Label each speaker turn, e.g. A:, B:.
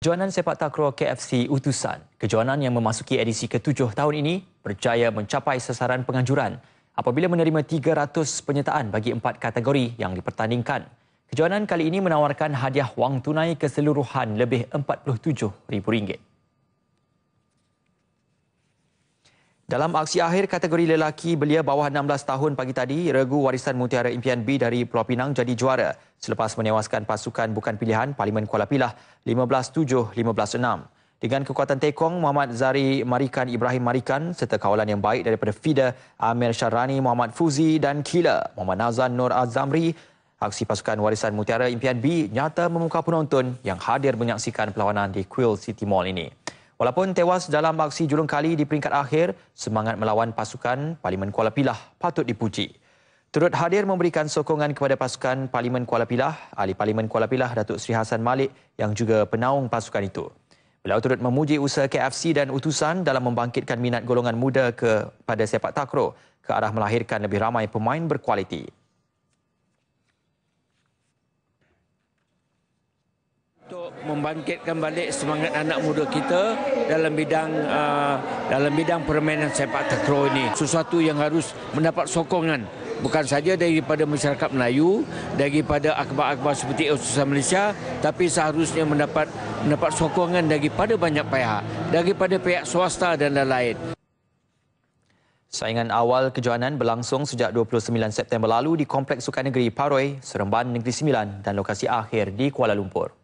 A: Kejuanan Sepak Takraw KFC Utusan, kejuanan yang memasuki edisi ke-7 tahun ini berjaya mencapai sasaran penganjuran apabila menerima 300 penyertaan bagi empat kategori yang dipertandingkan. Kejuanan kali ini menawarkan hadiah wang tunai keseluruhan lebih RM47,000. Dalam aksi akhir kategori lelaki belia bawah 16 tahun pagi tadi, regu warisan Mutiara Impian B dari Pulau Pinang jadi juara selepas menewaskan pasukan bukan pilihan Parlimen Kuala Pilah 15-7-15-6. Dengan kekuatan tekong Muhammad Zari Marikan Ibrahim Marikan serta kawalan yang baik daripada FIDA Amir Syarani Muhammad Fuzi dan Kila Muhammad Nazan Nur Azamri, aksi pasukan warisan Mutiara Impian B nyata memuka penonton yang hadir menyaksikan perlawanan di Quill City Mall ini. Walaupun tewas dalam aksi julung kali di peringkat akhir, semangat melawan pasukan Parlimen Kuala Pilah patut dipuji. Turut hadir memberikan sokongan kepada pasukan Parlimen Kuala Pilah, Ahli Parlimen Kuala Pilah Datuk Seri Hasan Malik yang juga penaung pasukan itu. Beliau turut memuji usaha KFC dan utusan dalam membangkitkan minat golongan muda kepada sepak takraw ke arah melahirkan lebih ramai pemain berkualiti.
B: untuk membangkitkan balik semangat anak muda kita dalam bidang uh, dalam bidang permainan sepak takraw ini sesuatu yang harus mendapat sokongan bukan saja daripada masyarakat Melayu daripada akhbar-akhbar seperti Ustazah Malaysia tapi seharusnya mendapat mendapat sokongan daripada banyak pihak daripada pihak swasta dan lain-lain
A: Saingan awal kejohanan berlangsung sejak 29 September lalu di Kompleks Sukan Negeri Paroi, Seremban Negeri Sembilan dan lokasi akhir di Kuala Lumpur.